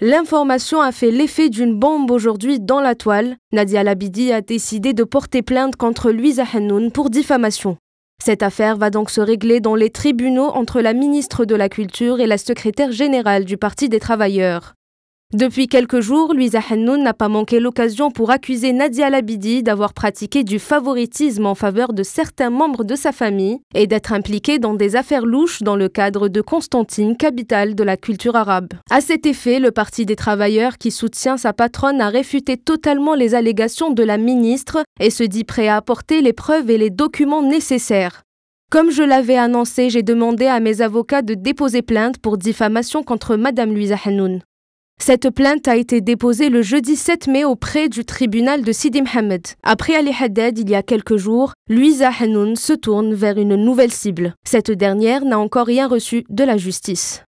L'information a fait l'effet d'une bombe aujourd'hui dans la toile. Nadia Labidi a décidé de porter plainte contre Louisa Hannoun pour diffamation. Cette affaire va donc se régler dans les tribunaux entre la ministre de la Culture et la secrétaire générale du Parti des Travailleurs. Depuis quelques jours, Louisa Hanoun n'a pas manqué l'occasion pour accuser Nadia Labidi d'avoir pratiqué du favoritisme en faveur de certains membres de sa famille et d'être impliquée dans des affaires louches dans le cadre de Constantine, capitale de la culture arabe. À cet effet, le Parti des travailleurs qui soutient sa patronne a réfuté totalement les allégations de la ministre et se dit prêt à apporter les preuves et les documents nécessaires. Comme je l'avais annoncé, j'ai demandé à mes avocats de déposer plainte pour diffamation contre Madame Louisa Hanoun. Cette plainte a été déposée le jeudi 7 mai auprès du tribunal de Sidi Mohamed. Après Ali Haddad, il y a quelques jours, Louisa Hanoun se tourne vers une nouvelle cible. Cette dernière n'a encore rien reçu de la justice.